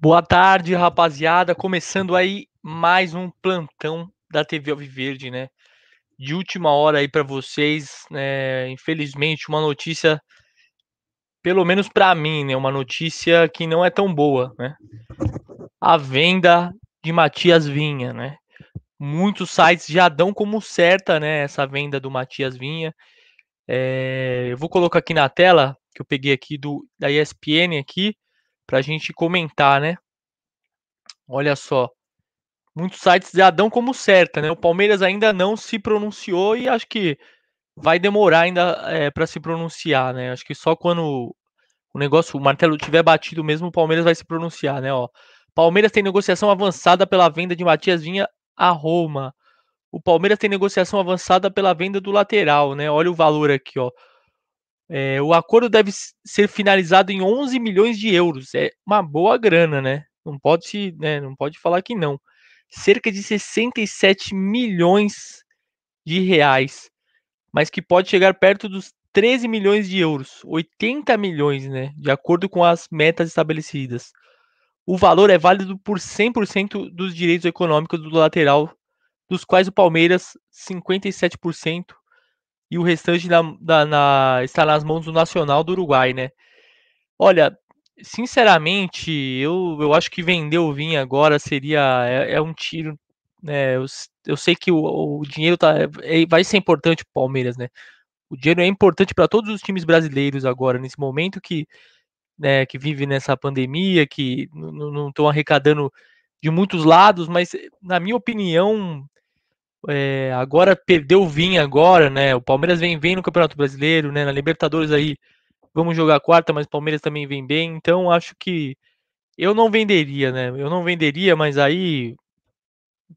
Boa tarde, rapaziada. Começando aí mais um plantão da TV Alviverde, né? De última hora aí para vocês, né? infelizmente, uma notícia, pelo menos para mim, né? Uma notícia que não é tão boa, né? A venda de Matias Vinha, né? Muitos sites já dão como certa, né? Essa venda do Matias Vinha. É... eu vou colocar aqui na tela que eu peguei aqui do da ESPN aqui para a gente comentar, né? Olha só. Muitos sites já dão como certa, né? O Palmeiras ainda não se pronunciou e acho que vai demorar ainda é, eh, para se pronunciar, né? Acho que só quando o negócio, o martelo tiver batido mesmo, o Palmeiras vai se pronunciar, né? Ó, Palmeiras tem negociação avançada pela venda de Matias Vinha a Roma. O Palmeiras tem negociação avançada pela venda do lateral, né? Olha o valor aqui, ó. É, o acordo deve ser finalizado em 11 milhões de euros. É uma boa grana, né? Não pode, se, né, não pode falar que não. Cerca de 67 milhões de reais, mas que pode chegar perto dos 13 milhões de euros, 80 milhões, né? De acordo com as metas estabelecidas. O valor é válido por 100% dos direitos econômicos do lateral, dos quais o Palmeiras 57% e o restante na, está nas mãos do Nacional do Uruguai, né? Olha, sinceramente, eu, eu acho que vender o Vinha agora seria é, é um tiro. Né? Eu, eu sei que o, o dinheiro tá, é, vai ser importante para o Palmeiras, né? O dinheiro é importante para todos os times brasileiros agora, nesse momento que, né, que vive nessa pandemia, que não estão arrecadando de muitos lados, mas, na minha opinião, é, agora perdeu o Vinha agora, né? O Palmeiras vem bem no Campeonato Brasileiro, né? Na Libertadores aí vamos jogar quarta, mas o Palmeiras também vem bem, então acho que eu não venderia, né? Eu não venderia, mas aí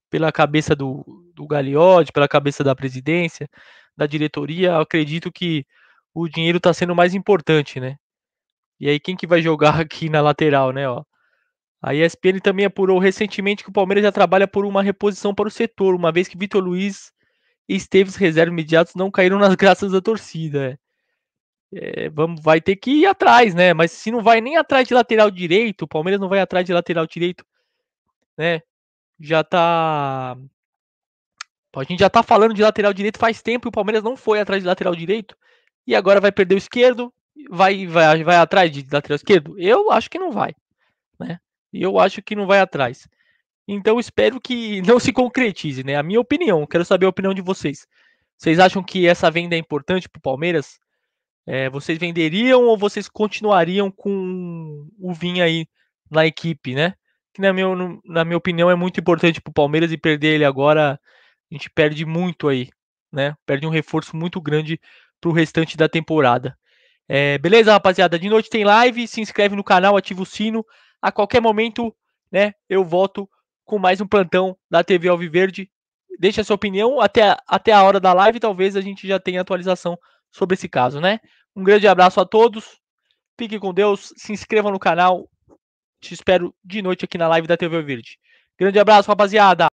pela cabeça do, do Gagliotti, pela cabeça da presidência, da diretoria, acredito que o dinheiro está sendo mais importante, né? E aí quem que vai jogar aqui na lateral, né? Ó, a ESPN também apurou recentemente que o Palmeiras já trabalha por uma reposição para o setor, uma vez que Vitor Luiz e Esteves reservas imediatos não caíram nas graças da torcida. É, vamos, vai ter que ir atrás, né? Mas se não vai nem atrás de lateral direito, o Palmeiras não vai atrás de lateral direito, né? Já tá. A gente já tá falando de lateral direito faz tempo e o Palmeiras não foi atrás de lateral direito. E agora vai perder o esquerdo, vai, vai, vai atrás de lateral esquerdo? Eu acho que não vai, né? E eu acho que não vai atrás. Então espero que não se concretize, né? A minha opinião, quero saber a opinião de vocês. Vocês acham que essa venda é importante para o Palmeiras? É, vocês venderiam ou vocês continuariam com o Vinha aí na equipe, né? Que na minha, na minha opinião é muito importante para o Palmeiras e perder ele agora a gente perde muito aí, né? Perde um reforço muito grande para o restante da temporada. É, beleza, rapaziada? De noite tem live, se inscreve no canal, ativa o sino a qualquer momento, né, eu volto com mais um plantão da TV Alviverde. Deixe a sua opinião até a, até a hora da live, talvez a gente já tenha atualização sobre esse caso, né? Um grande abraço a todos. Fique com Deus, se inscreva no canal. Te espero de noite aqui na live da TV Verde. Grande abraço, rapaziada.